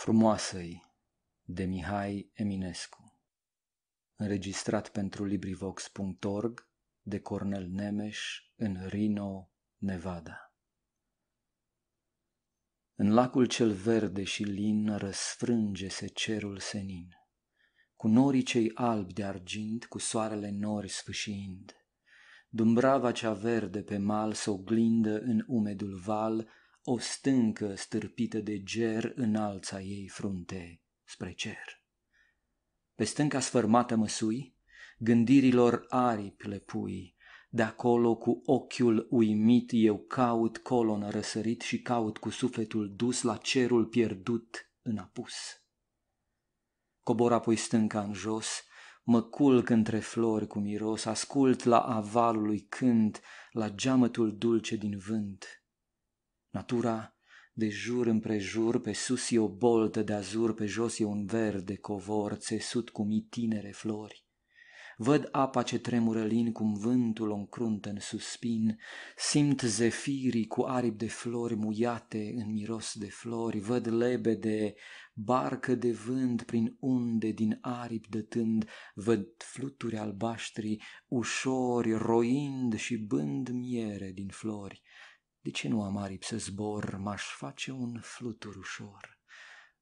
frumoasă-i de Mihai Eminescu Înregistrat pentru LibriVox.org de Cornel Nemes în Reno, Nevada În lacul cel verde și lin răsfrânge-se cerul senin, Cu norii cei albi de argint, cu soarele nori sfâșiind. Dumbrava cea verde pe mal s-oglindă în umedul val o stâncă stârpită de ger în alța ei frunte spre cer. Pe stânca sfărmată măsui, gândirilor aripi le pui, de acolo cu ochiul uimit eu caut colon răsărit și caut cu sufletul dus la cerul pierdut în apus. Cobor apoi stânca în jos, mă culc între flori cu miros, ascult la avalului cânt, la geamătul dulce din vânt. Natura, de jur împrejur, pe sus e o boltă de azur, pe jos e un verde covor, țesut cu mii tinere flori. Văd apa ce tremură lin, cum vântul o încruntă în suspin, simt zefirii cu aripi de flori muiate în miros de flori, văd lebede, barcă de vânt prin unde din aripi dătând, văd fluturi albaștri ușori roind și bând miere din flori, de ce nu am aripi să zbor, m-aș face un flutur ușor,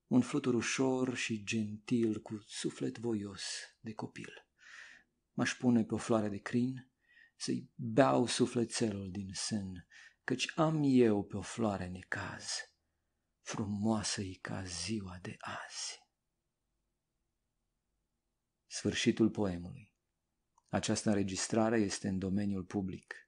un flutur ușor și gentil, cu suflet voios de copil. M-aș pune pe o floare de crin, să-i beau sufletelul din sân, căci am eu pe o floare necaz, frumoasă-i ca ziua de azi. Sfârșitul poemului. Această înregistrare este în domeniul public.